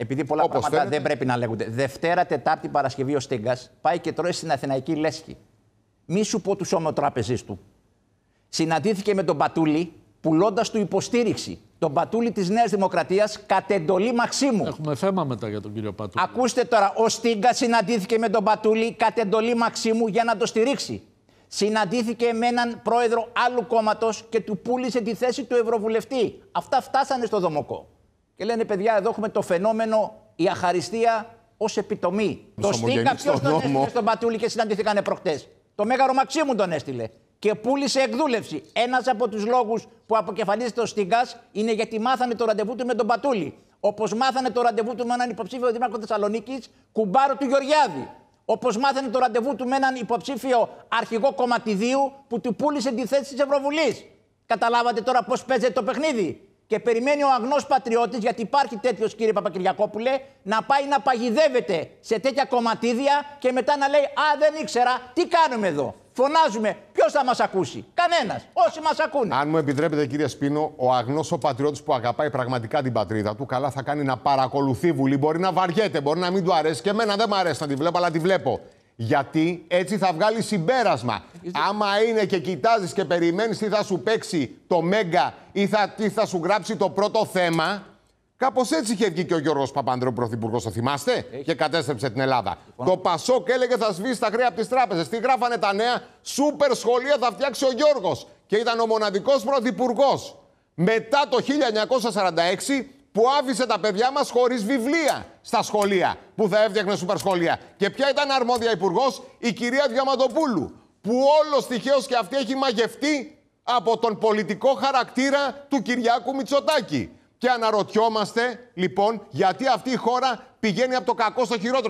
Επειδή πολλά Όπως πράγματα δεν πρέπει να λέγονται. Δευτέρα, Τετάρτη, Παρασκευή ο Στίγκα πάει και τρώει στην Αθηναϊκή Λέσχη. Μη σου πω τους ομοτραπεζή του. Συναντήθηκε με τον Πατούλη, πουλώντας του υποστήριξη. Τον Πατούλη της Νέας Δημοκρατίας κατ' εντολή Μαξίμου. Έχουμε θέμα μετά για τον κύριο Πατούλη. Ακούστε τώρα, ο Στίγκα συναντήθηκε με τον Πατούλη κατ' εντολή Μαξίμου για να το στηρίξει. Συναντήθηκε με έναν πρόεδρο άλλου κόμματος και του πούλησε τη θέση του Ευρωβουλευτή. Αυτά φτάσανε στο Δομοκό και λένε παιδιά εδώ έχουμε το φαινόμενο η αχαριστία ως επιτομή. Το στήκα ποιο τον έστειλε στον Πατούλη και συναντηθήκανε προχτές. Το Μέγαρο Μαξίμου τον έστειλε και πούλησε εκδούλευση. Ένας από τους λόγους που αποκεφαλίζεται ο Στίγκας είναι γιατί μάθανε το ραντεβού του με τον Πατούλη. Όπως μάθανε το ραντεβού του με έναν υποψήφιο δήμαρχο Θεσσαλονίκης, κουμπάρο του Γεωργιάδη. Όπως μάθανε το ραντεβού του με έναν υποψήφιο αρχηγό κομματιδίου που του πούλησε τη θέση της Ευρωβουλής. Καταλάβατε τώρα πώς παίζεται το παιχνίδι και περιμένει ο αγνός πατριώτης, γιατί υπάρχει τέτοιος κύριε Παπακυριακόπουλε, να πάει να παγιδεύεται σε τέτοια κομματίδια και μετά να λέει «Α, δεν ήξερα, τι κάνουμε εδώ». Φωνάζουμε. Ποιος θα μας ακούσει, Κανένας. Όσοι μας ακούνε. Αν μου επιτρέπετε, κύριε Σπίνο, ο αγνός ο πατριώτης που αγαπάει πραγματικά την πατρίδα του, καλά θα κάνει να παρακολουθεί βουλή. Μπορεί να βαριέται, μπορεί να μην του αρέσει. Και εμένα δεν μου αρέσει να τη βλέπω, αλλά τη βλέπω. Γιατί έτσι θα βγάλει συμπέρασμα. Άμα είναι και κοιτάζεις και περιμένεις τι θα σου παίξει το Μέγκα ή θα, τι θα σου γράψει το πρώτο θέμα. Κάπως έτσι είχε βγει και ο Γιώργος Παπανδρέου Πρωθυπουργός, το θυμάστε, Έχει. και κατέστρεψε την Ελλάδα. Λοιπόν. Το Πασόκ έλεγε θα σβήσει τα χρέη από τις τράπεζες. Τι γράφανε τα νέα, Σούπερ σχολεία θα φτιάξει ο Γιώργος. Και ήταν ο μοναδικός Πρωθυπουργός. Μετά το 1946 που άφησε τα παιδιά μας χωρίς βιβλία στα σχολεία που θα έφτιαχνε σούπερ σχολεία. Και ποια ήταν αρμόδια υπουργός, η κυρία Διαμαντοπούλου, που όλος τυχαίως και αυτή έχει μαγευτεί από τον πολιτικό χαρακτήρα του Κυριάκου Μητσοτάκη. Και αναρωτιόμαστε, λοιπόν, γιατί αυτή η χώρα πηγαίνει από το κακό στο χειρότερο.